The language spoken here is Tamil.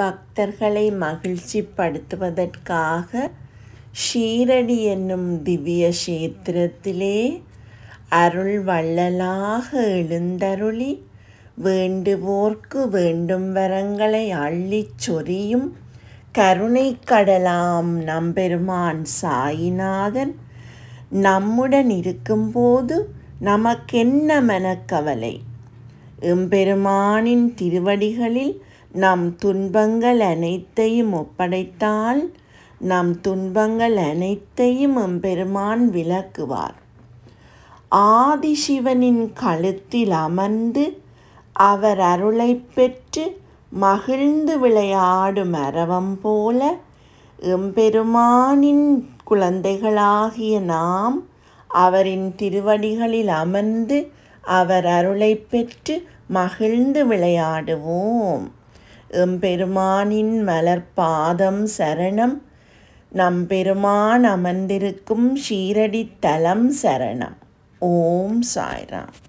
பக்தர்களை மகிழ்ச்சிப்படுத்துவதற்காக ஷீரடி என்னும் திவ்ய கஷேத்திரத்திலே அருள் வள்ளலாக எழுந்தருளி வேண்டுவோர்க்கு வேண்டும் வரங்களை அள்ளிச் சொறியும் கருணை கடலாம் நம்பெருமான் சாயிநாதன் நம்முடன் இருக்கும்போது நமக்கென்ன மனக்கவலை எம்பெருமானின் திருவடிகளில் நம் துன்பங்கள் அனைத்தையும் ஒப்படைத்தால் நம் துன்பங்கள் அனைத்தையும் பெருமான் விளக்குவார் ஆதிசிவனின் கழுத்தில் அமர்ந்து அவர் அருளை பெற்று மகிழ்ந்து விளையாடும் அரவம் போல எம்பெருமானின் குழந்தைகளாகிய நாம் அவரின் திருவடிகளில் அமர்ந்து அவர் அருளை பெற்று மகிழ்ந்து விளையாடுவோம் எம்பெருமானின் மலர்பாதம் சரணம் நம் பெருமான் அமர்ந்திருக்கும் ஷீரடித்தலம் சரணம் ஓம் சாய்ராம்